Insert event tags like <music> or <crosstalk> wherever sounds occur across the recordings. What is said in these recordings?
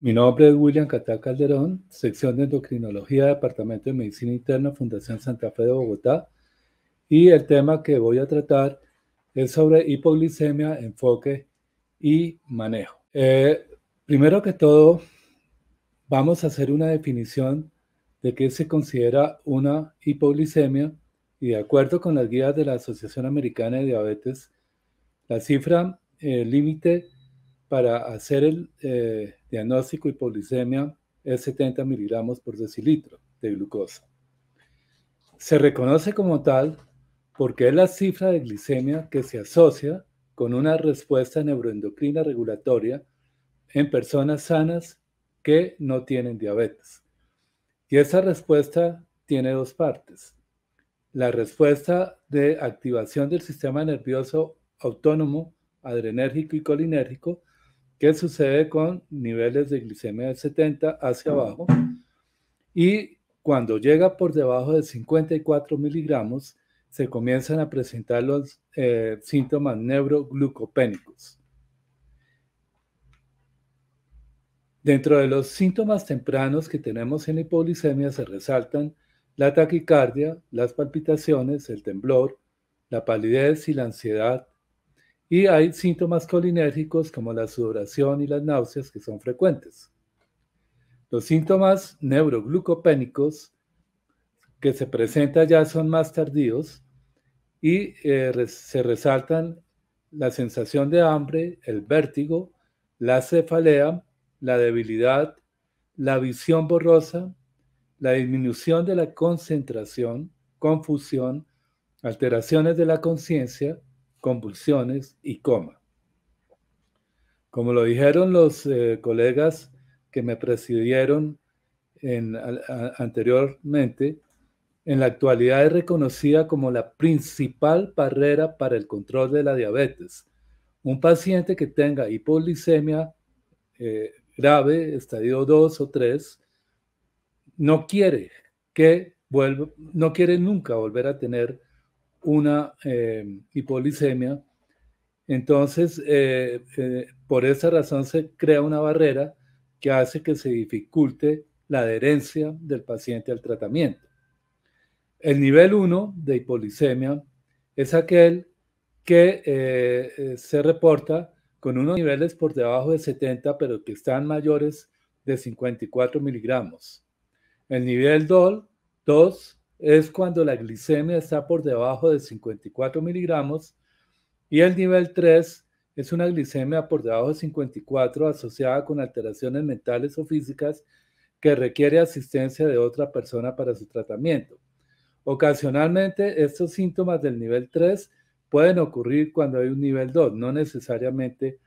Mi nombre es William Cata Calderón, sección de endocrinología, Departamento de Medicina Interna, Fundación Santa Fe de Bogotá. Y el tema que voy a tratar es sobre hipoglicemia, enfoque y manejo. Eh, primero que todo, vamos a hacer una definición de qué se considera una hipoglicemia. Y de acuerdo con las guías de la Asociación Americana de Diabetes, la cifra eh, límite para hacer el eh, diagnóstico hipoglicemia es 70 miligramos por decilitro de glucosa. Se reconoce como tal porque es la cifra de glicemia que se asocia con una respuesta neuroendocrina regulatoria en personas sanas que no tienen diabetes. Y esa respuesta tiene dos partes. La respuesta de activación del sistema nervioso autónomo, adrenérgico y colinérgico, ¿Qué sucede con niveles de glicemia de 70 hacia abajo? Y cuando llega por debajo de 54 miligramos, se comienzan a presentar los eh, síntomas neuroglucopénicos. Dentro de los síntomas tempranos que tenemos en la hipoglicemia se resaltan la taquicardia, las palpitaciones, el temblor, la palidez y la ansiedad, y hay síntomas colinérgicos como la sudoración y las náuseas que son frecuentes. Los síntomas neuroglucopénicos que se presentan ya son más tardíos y eh, se resaltan la sensación de hambre, el vértigo, la cefalea, la debilidad, la visión borrosa, la disminución de la concentración, confusión, alteraciones de la conciencia, convulsiones y coma. Como lo dijeron los eh, colegas que me presidieron anteriormente, en la actualidad es reconocida como la principal barrera para el control de la diabetes. Un paciente que tenga hipoglicemia eh, grave, estadio 2 o 3, no quiere que vuelva, no quiere nunca volver a tener una eh, Entonces, eh, eh, por esa razón se crea una barrera que hace que se dificulte la adherencia del paciente al tratamiento. El nivel 1 de hipolisemia es aquel que eh, se reporta con unos niveles por debajo de 70, pero que están mayores de 54 miligramos. El nivel 2 es cuando la glicemia está por debajo de 54 miligramos y el nivel 3 es una glicemia por debajo de 54 asociada con alteraciones mentales o físicas que requiere asistencia de otra persona para su tratamiento. Ocasionalmente, estos síntomas del nivel 3 pueden ocurrir cuando hay un nivel 2, no necesariamente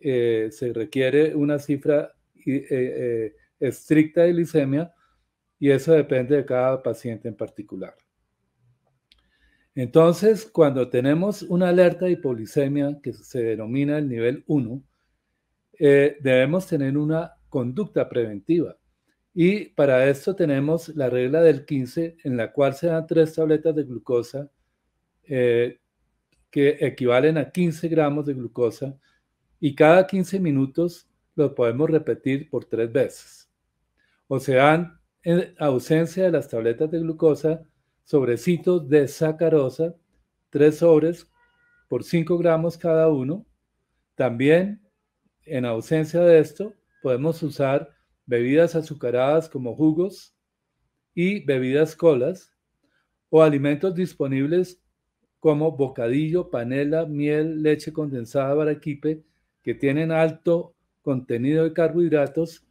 eh, se requiere una cifra eh, eh, estricta de glicemia, y eso depende de cada paciente en particular. Entonces, cuando tenemos una alerta de hipoglicemia que se denomina el nivel 1, eh, debemos tener una conducta preventiva. Y para esto tenemos la regla del 15, en la cual se dan tres tabletas de glucosa eh, que equivalen a 15 gramos de glucosa y cada 15 minutos lo podemos repetir por tres veces. O se dan en ausencia de las tabletas de glucosa, sobrecitos de sacarosa, tres sobres por 5 gramos cada uno. También, en ausencia de esto, podemos usar bebidas azucaradas como jugos y bebidas colas o alimentos disponibles como bocadillo, panela, miel, leche condensada, baraquipe, que tienen alto contenido de carbohidratos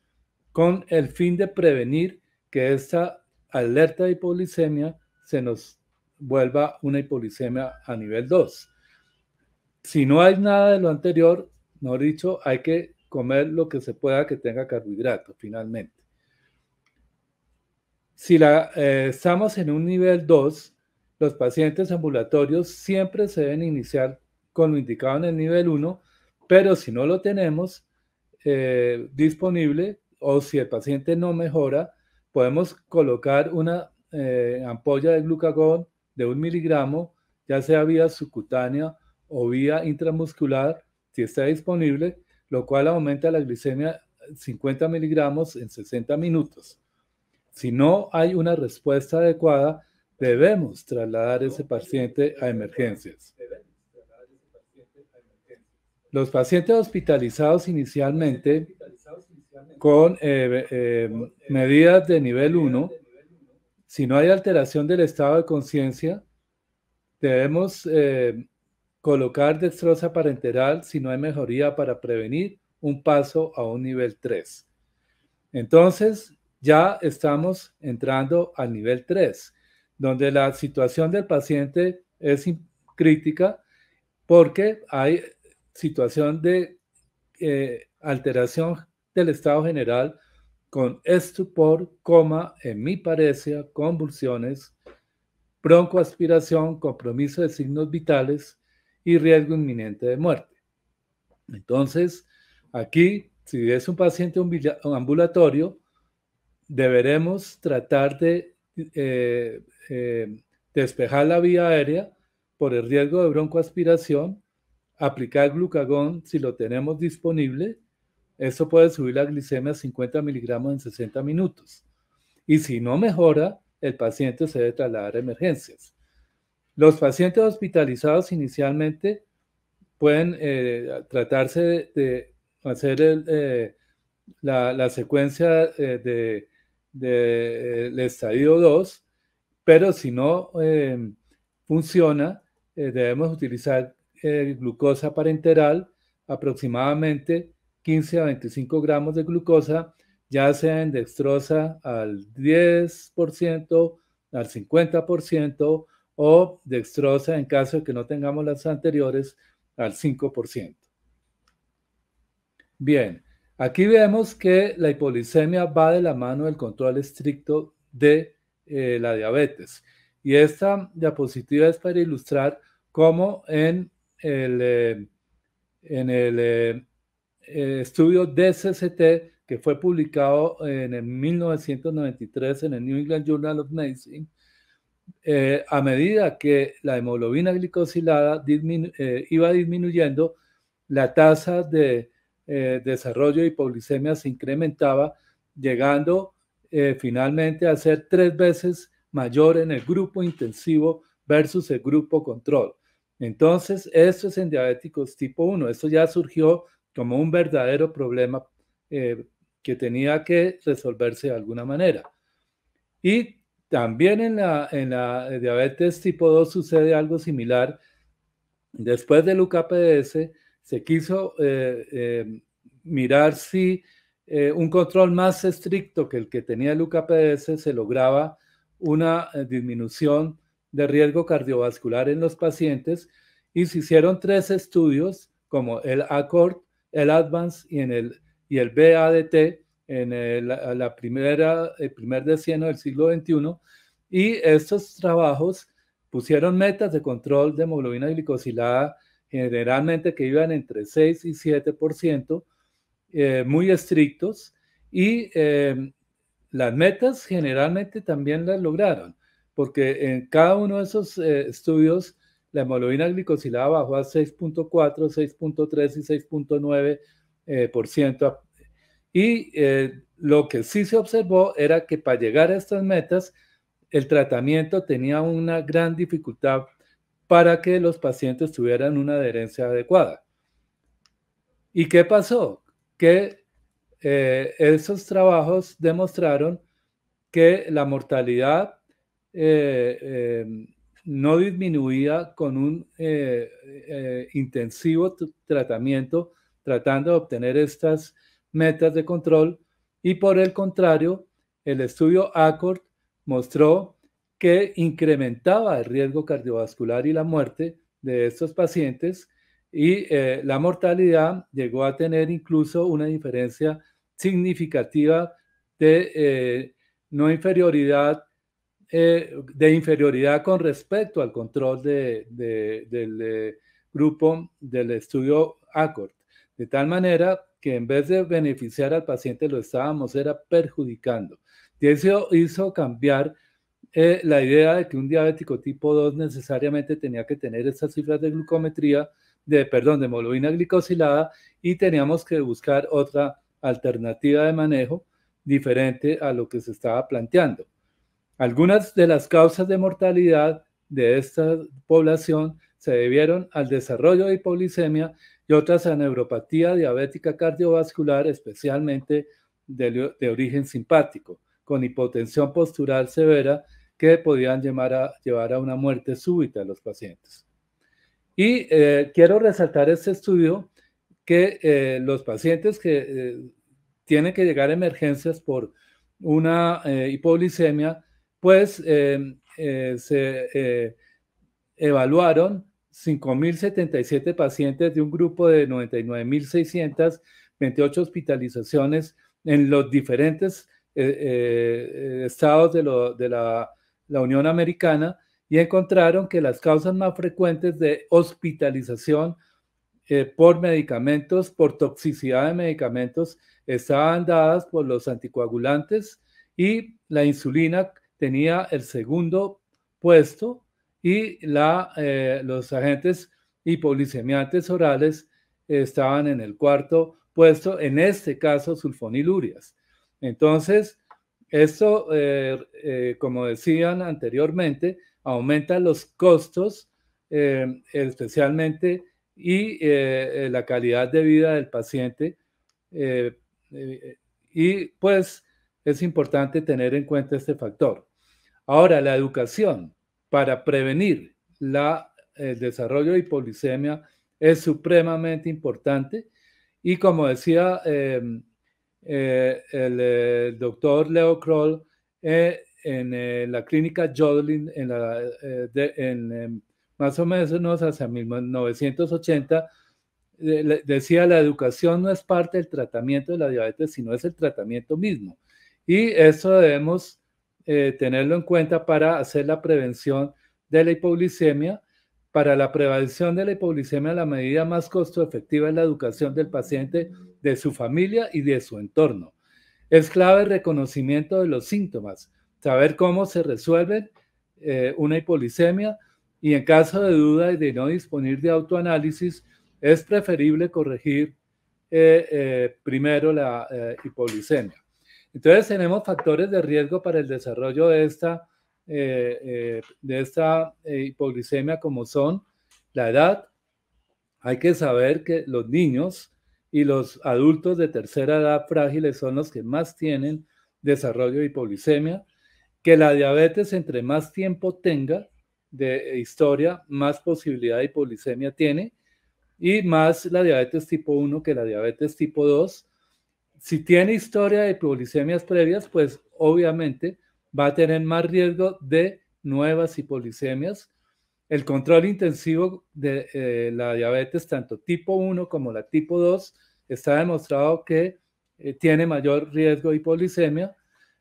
con el fin de prevenir que esta alerta de hipoglicemia se nos vuelva una hipoglicemia a nivel 2. Si no hay nada de lo anterior, no dicho, hay que comer lo que se pueda que tenga carbohidratos finalmente. Si la, eh, estamos en un nivel 2, los pacientes ambulatorios siempre se deben iniciar con lo indicado en el nivel 1, pero si no lo tenemos eh, disponible o si el paciente no mejora, podemos colocar una eh, ampolla de glucagón de un miligramo, ya sea vía subcutánea o vía intramuscular, si está disponible, lo cual aumenta la glicemia 50 miligramos en 60 minutos. Si no hay una respuesta adecuada, debemos trasladar ese paciente a emergencias. Los pacientes hospitalizados inicialmente con eh, eh, medidas de nivel 1, si no hay alteración del estado de conciencia, debemos eh, colocar destroza parenteral si no hay mejoría para prevenir un paso a un nivel 3. Entonces, ya estamos entrando al nivel 3, donde la situación del paciente es crítica porque hay situación de alteración del estado general con estupor, coma, en mi hemiparesia, convulsiones, broncoaspiración, compromiso de signos vitales y riesgo inminente de muerte. Entonces, aquí, si es un paciente ambulatorio, deberemos tratar de eh, eh, despejar la vía aérea por el riesgo de broncoaspiración, aplicar glucagón si lo tenemos disponible esto puede subir la glicemia a 50 miligramos en 60 minutos. Y si no mejora, el paciente se debe trasladar a emergencias. Los pacientes hospitalizados inicialmente pueden eh, tratarse de, hacer eh, la, secuencia del eh, de, estadio 2, pero si no funciona, debemos utilizar glucosa parenteral aproximadamente 15 a 25 gramos de glucosa, ya sea en dextrosa al 10%, al 50% o dextrosa en caso de que no tengamos las anteriores al 5%. Bien, aquí vemos que la hipolisemia va de la mano del control estricto de eh, la diabetes. Y esta diapositiva es para ilustrar cómo en el, eh, en el eh, eh, estudio DCCT que fue publicado en el 1993 en el New England Journal of Medicine, eh, a medida que la hemoglobina glicosilada eh, iba disminuyendo, la tasa de desarrollo de hipoglicemia se incrementaba, llegando finalmente a ser tres veces mayor en el grupo intensivo versus el grupo control. Entonces, esto es en diabéticos tipo 1. Esto ya surgió como un verdadero problema eh, que tenía que resolverse de alguna manera. Y también en la, en la diabetes tipo 2 sucede algo similar. Después del UKPDS se quiso eh, eh, mirar si un control más estricto que el que tenía el UKPDS se lograba una disminución de riesgo cardiovascular en los pacientes y se hicieron tres estudios como el ACORD, el Advance y, en el, y el BADT en el, eh, la primera, primer decenio del siglo XXI. Y estos trabajos pusieron metas de control de hemoglobina glicosilada generalmente que iban entre 6 y 7%, ciento eh, muy estrictos, y em, las metas generalmente también las lograron, porque en cada uno de esos eh, estudios la hemoglobina glicosilada bajó a 6.4, 6.3 y 6.9%. Eh, por ciento. y eh, lo que sí se observó era que para llegar a estas metas, el tratamiento tenía una gran dificultad para que los pacientes tuvieran una adherencia adecuada. ¿Y qué pasó? Que eh, esos trabajos demostraron que la mortalidad no disminuía con un eh, eh, intensivo tratamiento, tratando de obtener estas metas de control. Y por el contrario, el estudio ACORD mostró que incrementaba el riesgo cardiovascular y la muerte de estos pacientes y eh, la mortalidad llegó a tener incluso una diferencia significativa de no inferioridad eh, de inferioridad con respecto al control del eh, grupo del estudio ACORD. De tal manera que en vez de beneficiar al paciente lo estábamos era perjudicando. Y eso hizo cambiar eh, la idea de que un diabético tipo 2 necesariamente tenía que tener estas cifras de glucometría, de, perdón, de hemoglobina glicosilada y teníamos que buscar otra alternativa de manejo diferente a lo que se estaba planteando. Algunas de las causas de mortalidad de esta población se debieron al desarrollo de hipoglicemia y otras a neuropatía diabética cardiovascular, especialmente de, origen simpático, con hipotensión postural severa que podían llevar a, llevar a una muerte súbita a los pacientes. Y eh, quiero resaltar este estudio que eh, los pacientes que eh, tienen que llegar a emergencias por una hipoglicemia pues em, eh, se eh, evaluaron 5.077 pacientes de un grupo de 99.628 hospitalizaciones en los diferentes eh, estados de, la, Unión Americana y encontraron que las causas más frecuentes de hospitalización por medicamentos, por toxicidad de medicamentos, estaban dadas por los anticoagulantes y la insulina tenía el segundo puesto y la, eh, los agentes hipoglicemiantes orales estaban en el cuarto puesto, en este caso sulfonilurias. Entonces, esto, eh, eh, como decían anteriormente, aumenta los costos, especialmente, y la calidad de vida del paciente. y pues es importante tener en cuenta este factor. Ahora, la educación para prevenir el eh, desarrollo de hipoglicemia es supremamente importante y como decía em, eh, el, eh, doctor Leo Kroll, en la clínica Jodlin, en, la, en em, más o menos hacia 1980, decía la educación no es parte del tratamiento de la diabetes, sino es el tratamiento mismo. Y eso debemos eh, tenerlo en cuenta para hacer la prevención de la hipoglicemia. Para la prevención de la hipoglicemia, la medida más costo efectiva es la educación del paciente, de su familia y de su entorno. Es clave el reconocimiento de los síntomas, saber cómo se resuelve eh, una hipoglicemia y en caso de duda y de no disponer de autoanálisis, es preferible corregir eh, primero la hipoglicemia. Entonces tenemos factores de riesgo para el desarrollo de esta, eh, eh, de esta eh, hipoglicemia como son la edad. Hay que saber que los niños y los adultos de tercera edad frágiles son los que más tienen desarrollo de hipoglicemia, que la diabetes entre más tiempo tenga de historia, más posibilidad de hipoglicemia tiene, y más la diabetes tipo 1 que la diabetes tipo 2, si tiene historia de hipoglicemias previas, pues obviamente va a tener más riesgo de nuevas hipoglicemias. El control intensivo de eh, la diabetes, tanto tipo 1 como la tipo 2, está demostrado que eh, tiene mayor riesgo de hipoglicemia.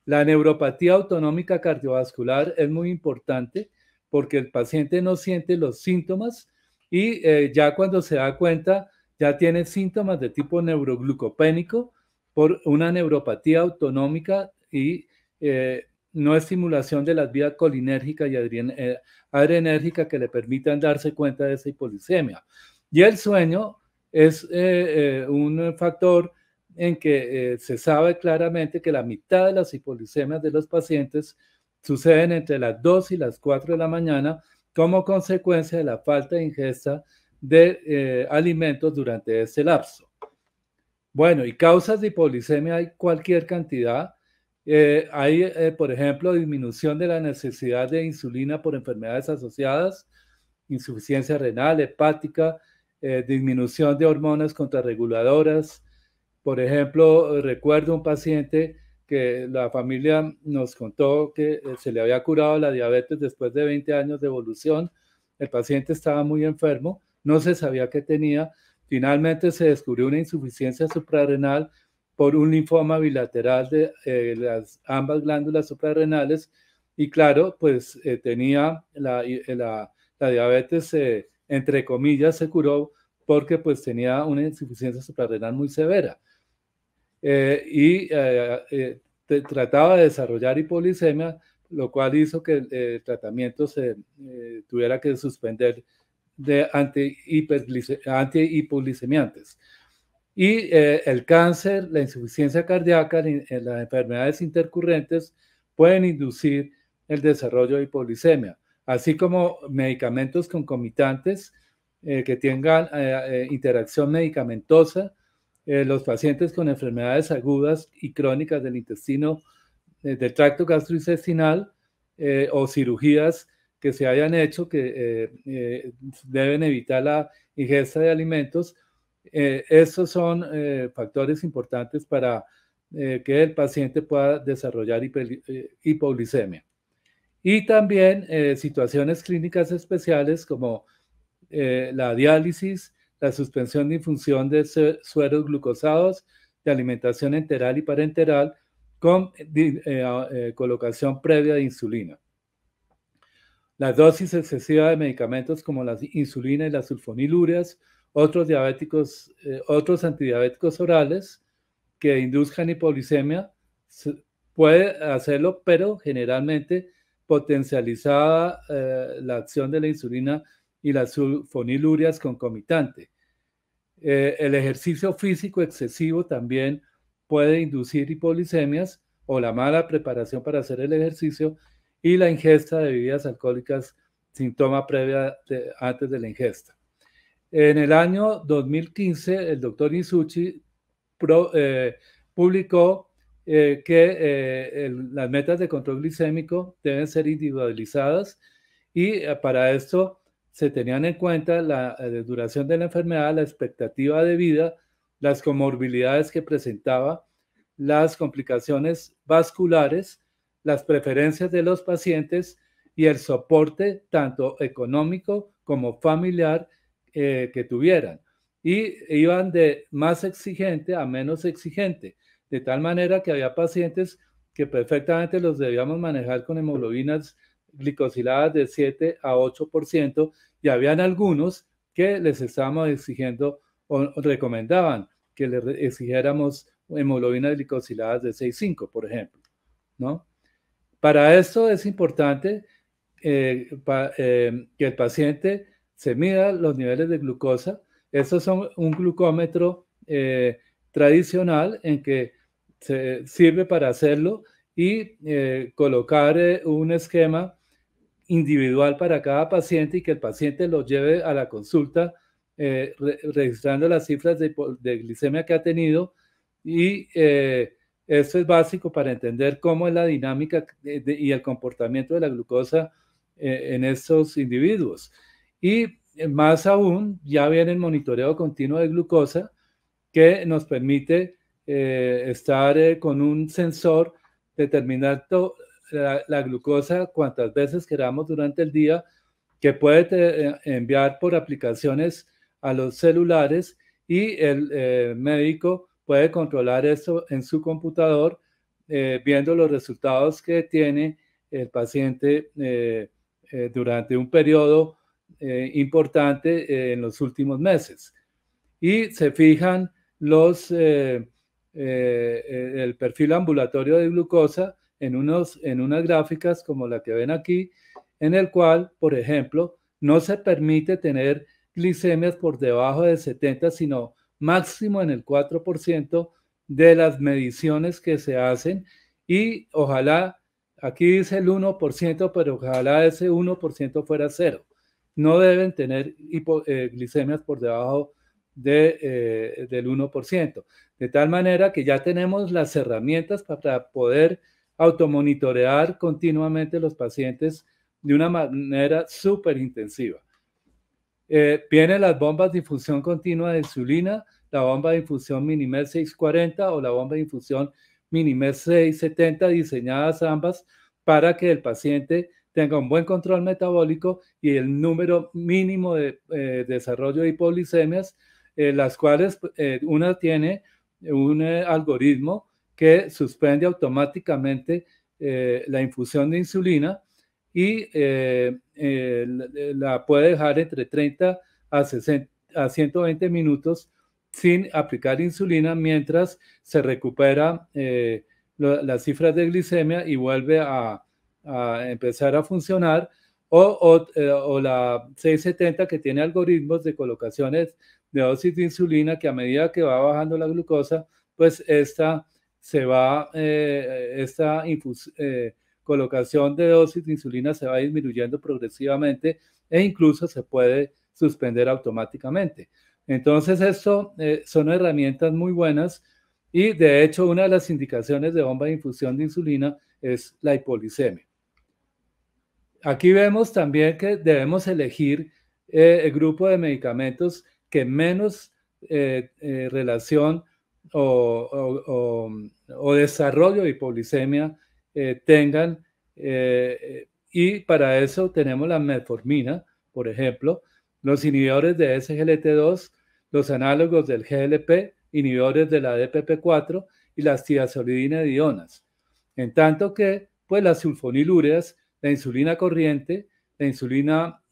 La neuropatía autonómica cardiovascular es muy importante porque el paciente no siente los síntomas y eh, ya cuando se da cuenta ya tiene síntomas de tipo neuroglucopénico, por una neuropatía autonómica y eh, no estimulación de las vías colinérgicas y eh, adrenérgicas que le permitan darse cuenta de esa hipolisemia. Y el sueño es eh, un factor en que se sabe claramente que la mitad de las hipolisemias de los pacientes suceden entre las 2 y las 4 de la mañana como consecuencia de la falta de ingesta de alimentos durante ese lapso. Bueno, y causas de hipoglicemia hay cualquier cantidad. Eh, hay, eh, por ejemplo, disminución de la necesidad de insulina por enfermedades asociadas, insuficiencia renal, hepática, eh, disminución de hormonas contrarreguladoras. Por ejemplo, recuerdo un paciente que la familia nos contó que se le había curado la diabetes después de 20 años de evolución. El paciente estaba muy enfermo, no se sabía qué tenía, Finalmente se descubrió una insuficiencia suprarrenal por un linfoma bilateral de eh, las, ambas glándulas suprarrenales y claro, pues eh, tenía la, eh, diabetes, entre comillas, se curó porque pues tenía una insuficiencia suprarrenal muy severa. y trataba de desarrollar hipoglicemia, lo cual hizo que el, el tratamiento se tuviera que suspender de antihipoglicemiantes. Y eh, el cáncer, la insuficiencia cardíaca, eh, las enfermedades intercurrentes pueden inducir el desarrollo de hipoglicemia, así como medicamentos concomitantes eh, que tengan interacción medicamentosa. los pacientes con enfermedades agudas y crónicas del intestino, del tracto gastrointestinal o cirugías que se hayan hecho que eh, eh, deben evitar la ingesta de alimentos. Eh, Estos son factores importantes para que el paciente pueda desarrollar hipoglicemia. Y también situaciones clínicas especiales como la diálisis, la suspensión de infunción de sueros glucosados, de alimentación enteral y parenteral con colocación previa de insulina. La dosis excesiva de medicamentos como la insulina y las sulfonilurias, otros, diabéticos, eh, otros antidiabéticos orales que induzcan hipoglicemia, puede hacerlo, pero generalmente potencializada eh, la acción de la insulina y las sulfonilurias concomitante. Eh, el ejercicio físico excesivo también puede inducir hipoglicemias o la mala preparación para hacer el ejercicio y la ingesta de bebidas alcohólicas sin toma previa antes de la ingesta. En el año 2015, el doctor Isuchi eh, publicó eh, que eh, las metas de control glicémico deben ser individualizadas y para esto se tenían en cuenta la duración de la enfermedad, la expectativa de vida, las comorbilidades que presentaba, las complicaciones vasculares las preferencias de los pacientes y el soporte tanto económico como familiar eh, que tuvieran. Y iban de más exigente a menos exigente, de tal manera que había pacientes que perfectamente los debíamos manejar con hemoglobinas glicosiladas de 7 a 8% y habían algunos que les estábamos exigiendo o recomendaban que les exigiéramos hemoglobinas glicosiladas de 6.5, por ejemplo, ¿no? Para esto es importante eh, eh, que el paciente se mida los niveles de glucosa. Estos son un glucómetro eh, tradicional en que se sirve para hacerlo y colocar un esquema individual para cada paciente y que el paciente lo lleve a la consulta registrando las cifras de, de, glicemia que ha tenido y esto es básico para entender cómo es la dinámica y el comportamiento de la glucosa eh, en estos individuos. Y eh, más aún, ya viene el monitoreo continuo de glucosa que nos permite eh, estar con un sensor, determinando la, glucosa cuantas veces queramos durante el día, que puede enviar por aplicaciones a los celulares y el médico puede controlar eso en su computador eh, viendo los resultados que tiene el paciente eh, eh, durante un periodo importante en los últimos meses. Y se fijan los, el perfil ambulatorio de glucosa en, unos, en unas gráficas como la que ven aquí, en el cual, por ejemplo, no se permite tener glicemias por debajo de 70, sino máximo en el 4% de las mediciones que se hacen y ojalá, aquí dice el 1%, pero ojalá ese 1% fuera cero. No deben tener hipoglucemias eh, glicemias por debajo eh, del 1%. De tal manera que ya tenemos las herramientas para poder automonitorear continuamente los pacientes de una manera súper intensiva. Eh, vienen las bombas de infusión continua de insulina, la bomba de infusión Minimer 640 o la bomba de infusión Minimer 670, diseñadas ambas para que el paciente tenga un buen control metabólico y el número mínimo de eh, desarrollo de hipoglicemias, eh, las cuales eh, una tiene un algoritmo que suspende automáticamente la infusión de insulina y eh, eh, la puede dejar entre 30 a, 120 minutos sin aplicar insulina mientras se recupera eh, las cifras de glicemia y vuelve a, empezar a funcionar. O, o, la 670 que tiene algoritmos de colocaciones de dosis de insulina que a medida que va bajando la glucosa, pues esta se va, eh, esta infusión, colocación de dosis de insulina se va disminuyendo progresivamente e incluso se puede suspender automáticamente. Entonces, esto eh, son herramientas muy buenas y de hecho una de las indicaciones de bomba de infusión de insulina es la hipolicemia. Aquí vemos también que debemos elegir eh, el grupo de medicamentos que menos eh, relación o, desarrollo de hipoglicemia eh, tengan, eh, eh, y para eso tenemos la metformina, por ejemplo, los inhibidores de SGLT2, los análogos del GLP, inhibidores de la DPP4 y las ionas En tanto que, pues, las sulfonilúreas, la insulina corriente, la insulina,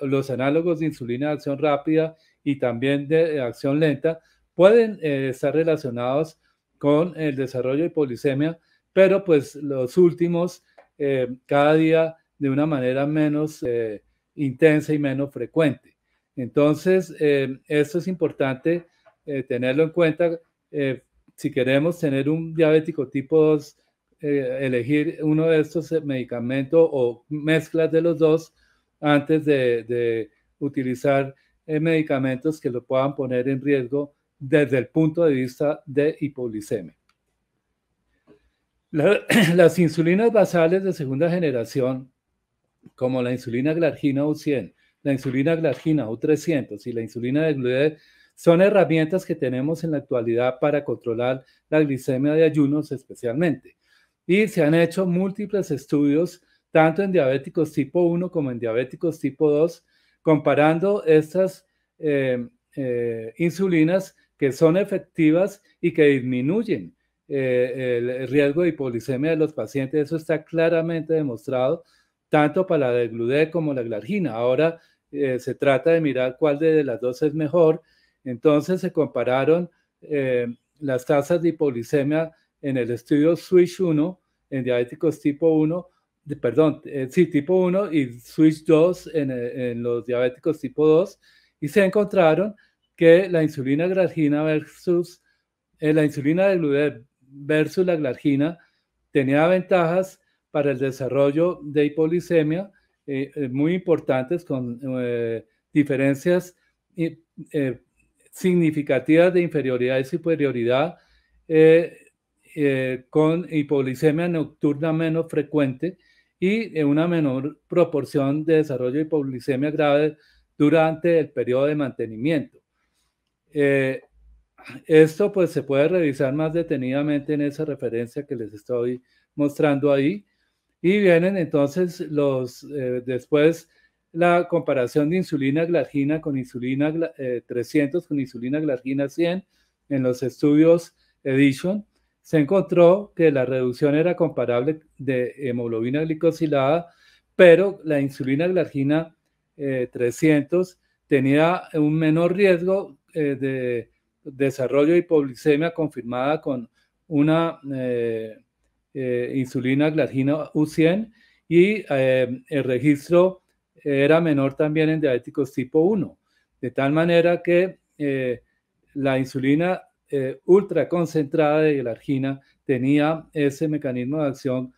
los análogos de insulina de acción rápida y también de, acción lenta pueden estar relacionados con el desarrollo de polisemia pero pues los últimos eh, cada día de una manera menos eh, intensa y menos frecuente. Entonces, eh, esto es importante tenerlo en cuenta. si queremos tener un diabético tipo 2, elegir uno de estos medicamentos o mezclas de los dos antes de, de utilizar medicamentos que lo puedan poner en riesgo desde el punto de vista de hipoglicemia. <clears throat> las insulinas basales de segunda generación, como la insulina glargina U100, la insulina glargina U300 y la insulina de gluten, son herramientas que tenemos en la actualidad para controlar la glicemia de ayunos especialmente. Y se han hecho múltiples estudios, tanto en diabéticos tipo 1 como en diabéticos tipo 2, comparando estas eh, eh, insulinas que son efectivas y que disminuyen eh, el riesgo de hipoglucemia de los pacientes, eso está claramente demostrado, tanto para la del como la glargina. Ahora eh, se trata de mirar cuál de las dos es mejor. Entonces se compararon eh, las tasas de hipoglucemia en el estudio SWISH 1 en diabéticos tipo 1, perdón, sí, tipo 1 y SWISH 2 en, los diabéticos tipo 2 y se encontraron que la insulina glargina versus la insulina de versus la glargina tenía ventajas para el desarrollo de hipoglucemia eh, eh, muy importantes con eh, diferencias significativas de inferioridad y superioridad con hipoglucemia nocturna menos frecuente y una menor proporción de desarrollo de hipoglicemia grave durante el periodo de mantenimiento. Esto pues se puede revisar más detenidamente en esa referencia que les estoy mostrando ahí. Y vienen entonces los, eh, después la comparación de insulina glargina con insulina 300 eh, con insulina glargina 100 en los estudios Edition. Se encontró que la reducción era comparable de hemoglobina glicosilada, pero la insulina glargina 300 eh, tenía un menor riesgo de desarrollo de hipoglicemia confirmada con una eh, eh, insulina glargina U100 y eh, el registro era menor también en diabéticos tipo 1, de tal manera que la insulina ultra concentrada de glargina tenía ese mecanismo de acción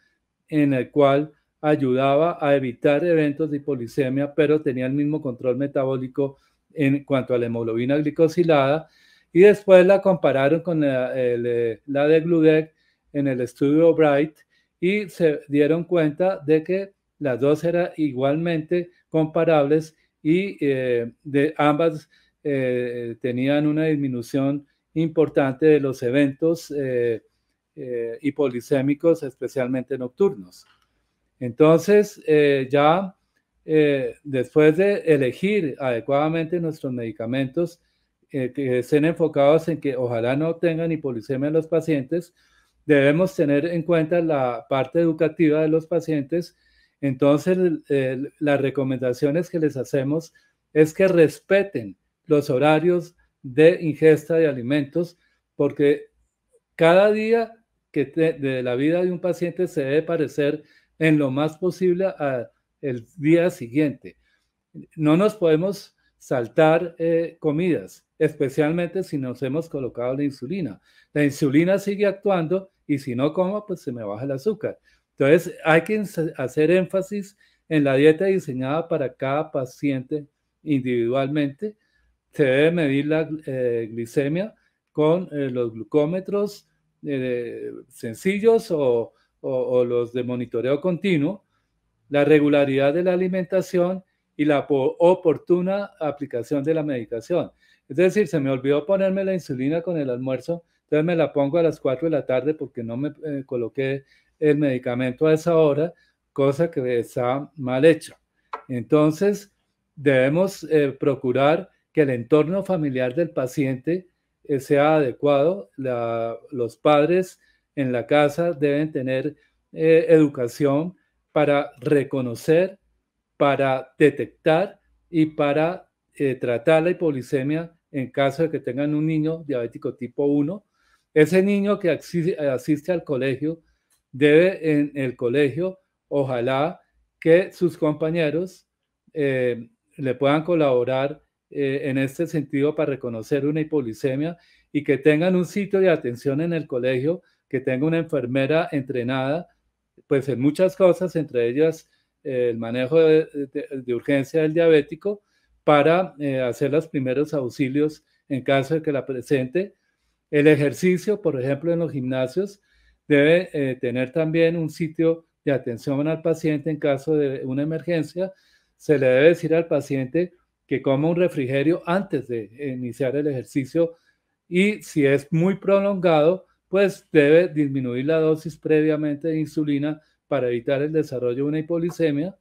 en el cual ayudaba a evitar eventos de hipoglicemia, pero tenía el mismo control metabólico en cuanto a la hemoglobina glicosilada y después la compararon con eh, la, de gludec en el estudio Bright y se dieron cuenta de que las dos eran igualmente comparables y eh, de ambas eh, tenían una disminución importante de los eventos eh, hipolisémicos, especialmente nocturnos. Entonces, ya después de elegir adecuadamente nuestros medicamentos, eh, que estén enfocados en que ojalá no tengan hipoglucemia en los pacientes, debemos tener en cuenta la parte educativa de los pacientes. Entonces, las recomendaciones que les hacemos es que respeten los horarios de ingesta de alimentos, porque cada día que de la vida de un paciente se debe parecer en lo más posible al día siguiente. No nos podemos saltar eh, comidas especialmente si nos hemos colocado la insulina. La insulina sigue actuando y si no como, pues se me baja el azúcar. Entonces, hay que hacer énfasis en la dieta diseñada para cada paciente individualmente. Se debe medir la eh, glicemia con eh, los glucómetros eh, sencillos o los de monitoreo continuo, la regularidad de la alimentación y la oportuna aplicación de la medicación. Es decir, se me olvidó ponerme la insulina con el almuerzo, entonces me la pongo a las 4 de la tarde porque no me eh, coloqué el medicamento a esa hora, cosa que está mal hecha. Entonces, debemos eh, procurar que el entorno familiar del paciente eh, sea adecuado. los padres en la casa deben tener educación para reconocer, para detectar y para tratar la hipoglicemia en caso de que tengan un niño diabético tipo 1. Ese niño que asiste al colegio debe en el colegio, ojalá que sus compañeros eh, le puedan colaborar eh, en este sentido para reconocer una hipoglicemia y que tengan un sitio de atención en el colegio, que tenga una enfermera entrenada, pues en muchas cosas, entre ellas eh, el manejo de urgencia del diabético, para eh, hacer los primeros auxilios en caso de que la presente. El ejercicio, por ejemplo, en los gimnasios, debe eh, tener también un sitio de atención al paciente en caso de una emergencia. Se le debe decir al paciente que coma un refrigerio antes de iniciar el ejercicio y si es muy prolongado, pues debe disminuir la dosis previamente de insulina para evitar el desarrollo de una hipolisemia.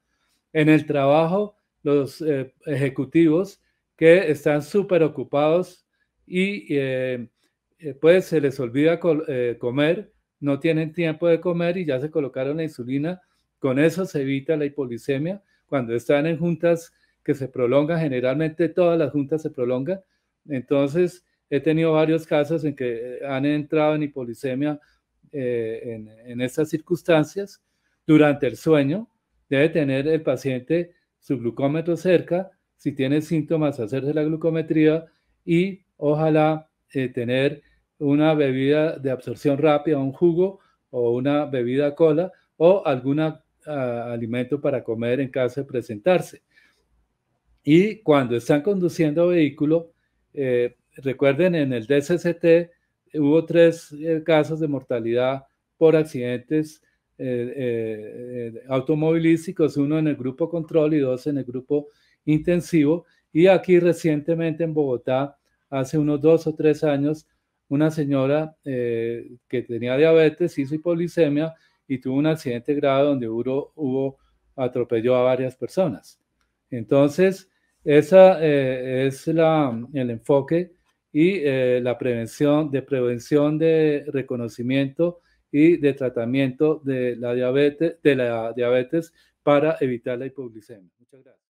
En el trabajo los eh, ejecutivos que están súper ocupados y eh, eh, pues se les olvida comer, no tienen tiempo de comer y ya se colocaron la insulina. Con eso se evita la hipoglucemia Cuando están en juntas que se prolongan, generalmente todas las juntas se prolongan. Entonces, he tenido varios casos en que han entrado en hipoglicemia en, en estas circunstancias durante el sueño. Debe tener el paciente su glucómetro cerca, si tiene síntomas, hacerse la glucometría y ojalá eh, tener una bebida de absorción rápida, un jugo o una bebida cola o algún ah, alimento para comer en caso de presentarse. Y cuando están conduciendo vehículo, eh, recuerden en el DCCT hubo tres eh, casos de mortalidad por accidentes eh, eh, automovilísticos, uno en el grupo control y dos en el grupo intensivo. Y aquí recientemente en Bogotá, hace unos dos o tres años, una señora eh, que tenía diabetes hizo hipoglicemia y tuvo un accidente grave donde hubo, hubo atropelló a varias personas. Entonces, esa es el enfoque y la prevención de prevención de reconocimiento y de tratamiento de la diabetes, de la diabetes para evitar la hipoglucemia. Muchas gracias.